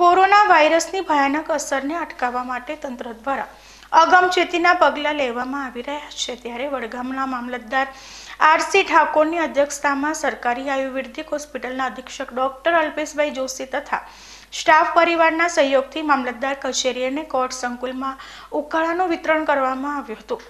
corona વાયરસની ભયાનક અસરને અટકાવવા માટે તંત્ર દ્વારા અગમચેતીના પગલાં લેવામાં આવી રહ્યા છે ત્યારે વડગામના મામલતદાર આરસી ઠાકોરની અધ્યક્ષતામાં સરકારી આયુર્વેદિક હોસ્પિટલના અધિક્ષક ડોક્ટર અલ્પેશભાઈ જોશી તથા સ્ટાફ પરિવારના સહયોગથી મામલતદાર કચેરી અને કોર્ટ સંકુલમાં ઉકાળાનું વિતરણ કરવામાં આવ્યું હતું